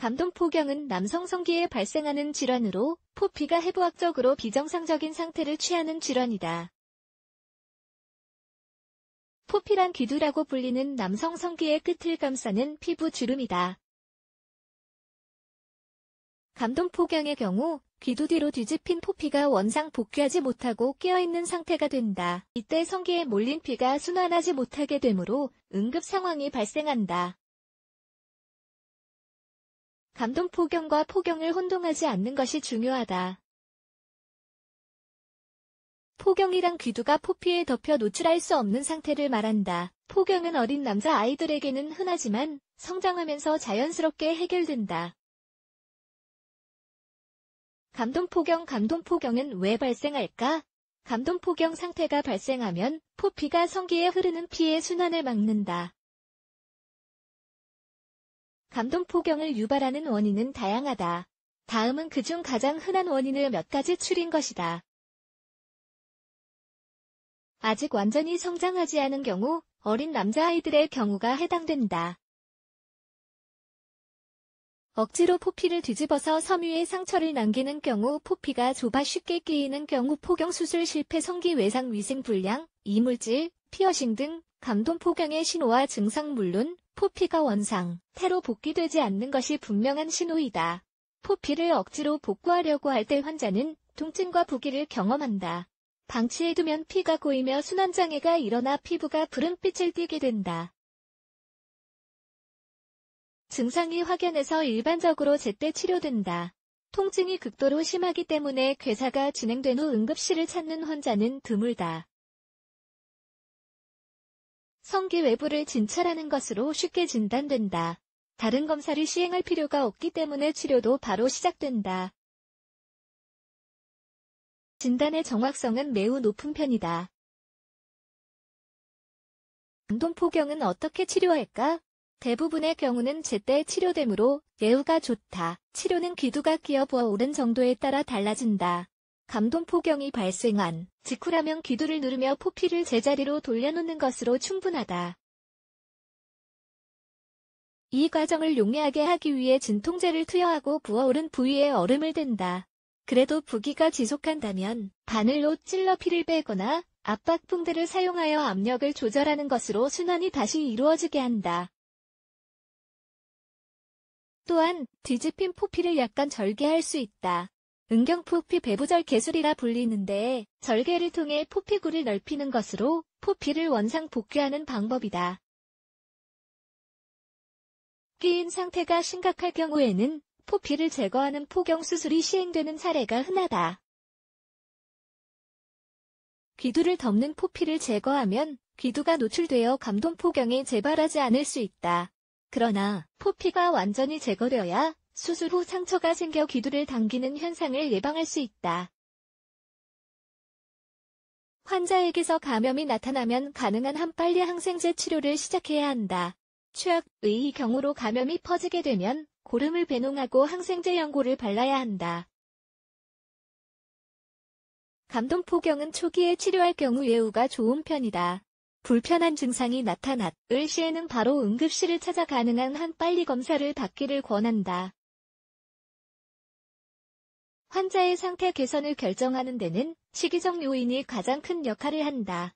감동포경은 남성 성기에 발생하는 질환으로 포피가 해부학적으로 비정상적인 상태를 취하는 질환이다. 포피란 귀두라고 불리는 남성 성기의 끝을 감싸는 피부 주름이다. 감동포경의 경우 귀두 뒤로 뒤집힌 포피가 원상 복귀하지 못하고 깨어있는 상태가 된다. 이때 성기에 몰린 피가 순환하지 못하게 되므로 응급 상황이 발생한다. 감동 포경과 포경을 혼동하지 않는 것이 중요하다. 포경이란 귀두가 포피에 덮여 노출할 수 없는 상태를 말한다. 포경은 어린 남자 아이들에게는 흔하지만 성장하면서 자연스럽게 해결된다. 감동포경 감동포경은 왜 발생할까? 감동포경 상태가 발생하면 포피가 성기에 흐르는 피의 순환을 막는다. 감동 포경을 유발하는 원인은 다양하다. 다음은 그 중 가장 흔한 원인을 몇 가지 추린 것이다. 아직 완전히 성장하지 않은 경우 어린 남자아이들의 경우가 해당된다. 억지로 포피를 뒤집어서 섬유에 상처를 남기는 경우 포피가 좁아 쉽게 끼이는 경우 포경 수술 실패 성기 외상 위생 불량, 이물질, 피어싱 등 감동 포경의 신호와 증상 물론 포피가 원상, 태로 복귀되지 않는 것이 분명한 신호이다. 포피를 억지로 복구하려고 할 때 환자는 통증과 부기를 경험한다. 방치해두면 피가 고이며 순환장애가 일어나 피부가 푸른빛을 띠게 된다. 증상이 확연해서 일반적으로 제때 치료된다. 통증이 극도로 심하기 때문에 괴사가 진행된 후 응급실을 찾는 환자는 드물다. 성기 외부를 진찰하는 것으로 쉽게 진단된다. 다른 검사를 시행할 필요가 없기 때문에 치료도 바로 시작된다. 진단의 정확성은 매우 높은 편이다. 운동포경은 어떻게 치료할까? 대부분의 경우는 제때 치료되므로 예후가 좋다. 치료는 귀두가 끼어 부어 오른 정도에 따라 달라진다. 감동 폭경이 발생한 직후라면 귀두를 누르며 포피를 제자리로 돌려놓는 것으로 충분하다. 이 과정을 용이하게 하기 위해 진통제를 투여하고 부어오른 부위에 얼음을 댄다. 그래도 부기가 지속한다면 바늘로 찔러 피를 빼거나 압박붕대를 사용하여 압력을 조절하는 것으로 순환이 다시 이루어지게 한다. 또한 뒤집힌 포피를 약간 절개할 수 있다. 은경포피 배부절 개술이라 불리는데 절개를 통해 포피구를 넓히는 것으로 포피를 원상 복귀하는 방법이다. 끼인 상태가 심각할 경우에는 포피를 제거하는 포경 수술이 시행되는 사례가 흔하다. 귀두를 덮는 포피를 제거하면 귀두가 노출되어 감동포경에 재발하지 않을 수 있다. 그러나 포피가 완전히 제거되어야 수술 후 상처가 생겨 귀두를 당기는 현상을 예방할 수 있다. 환자에게서 감염이 나타나면 가능한 한 빨리 항생제 치료를 시작해야 한다. 최악의 경우로 감염이 퍼지게 되면 고름을 배농하고 항생제 연고를 발라야 한다. 감동포경은 초기에 치료할 경우 예후가 좋은 편이다. 불편한 증상이 나타났을 시에는 바로 응급실을 찾아 가능한 한 빨리 검사를 받기를 권한다. 환자의 상태 개선을 결정하는 데는 식이성 요인이 가장 큰 역할을 한다.